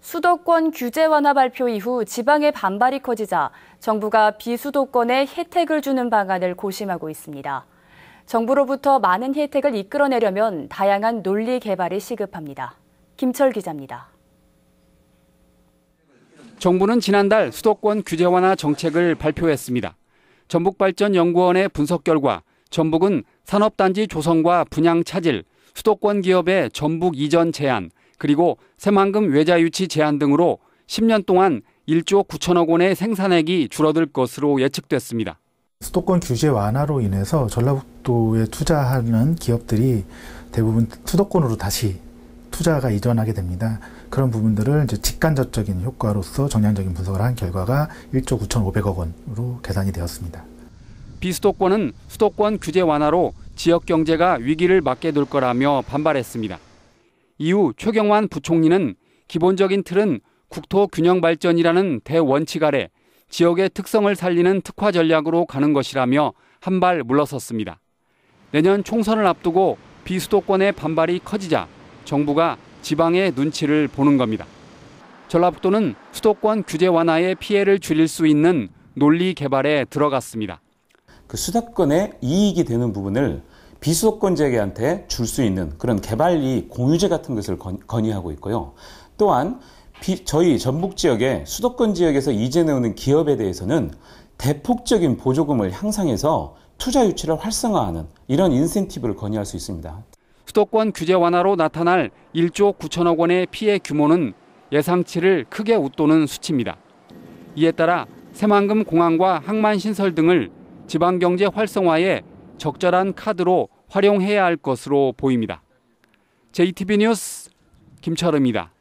수도권 규제 완화 발표 이후 지방의 반발이 커지자 정부가 비수도권에 혜택을 주는 방안을 고심하고 있습니다. 정부로부터 많은 혜택을 이끌어내려면 다양한 논리 개발이 시급합니다. 김철 기자입니다. 정부는 지난달 수도권 규제 완화 정책을 발표했습니다. 전북발전연구원의 분석 결과 전북은 산업단지 조성과 분양 차질, 수도권 기업의 전북 이전 제한, 그리고 새만금 외자 유치 제한 등으로 10년 동안 1조 9천억 원의 생산액이 줄어들 것으로 예측됐습니다. 수도권 규제 완화로 인해서 전라북도에 투자하는 기업들이 대부분 수도권으로 다시 투자가 이전하게 됩니다. 그런 부분들을 이제 직간접적인 효과로서 정량적인 분석을 한 결과가 1조 9,500억 원으로 계산이 되었습니다. 비수도권은 수도권 규제 완화로 지역 경제가 위기를 맞게 될 거라며 반발했습니다. 이후 최경환 부총리는 기본적인 틀은 국토 균형 발전이라는 대원칙 아래 지역의 특성을 살리는 특화 전략으로 가는 것이라며 한발 물러섰습니다. 내년 총선을 앞두고 비수도권의 반발이 커지자 정부가 지방의 눈치를 보는 겁니다. 전라북도는 수도권 규제 완화의 피해를 줄일 수 있는 논리 개발에 들어갔습니다. 그수도권의 이익이 되는 부분을 비수도권지역한테 줄 수 있는 그런 개발이 공유제 같은 것을 건의하고 있고요. 또한 저희 전북 지역의 수도권 지역에서 이재 내오는 기업에 대해서는 대폭적인 보조금을 향상해서 투자 유치를 활성화하는 이런 인센티브를 건의할 수 있습니다. 수도권 규제 완화로 나타날 1조 9천억 원의 피해 규모는 예상치를 크게 웃도는 수치입니다. 이에 따라 새만금 공항과 항만 신설 등을 지방경제 활성화에 적절한 카드로 활용해야 할 것으로 보입니다. JTB 뉴스 김철입니다.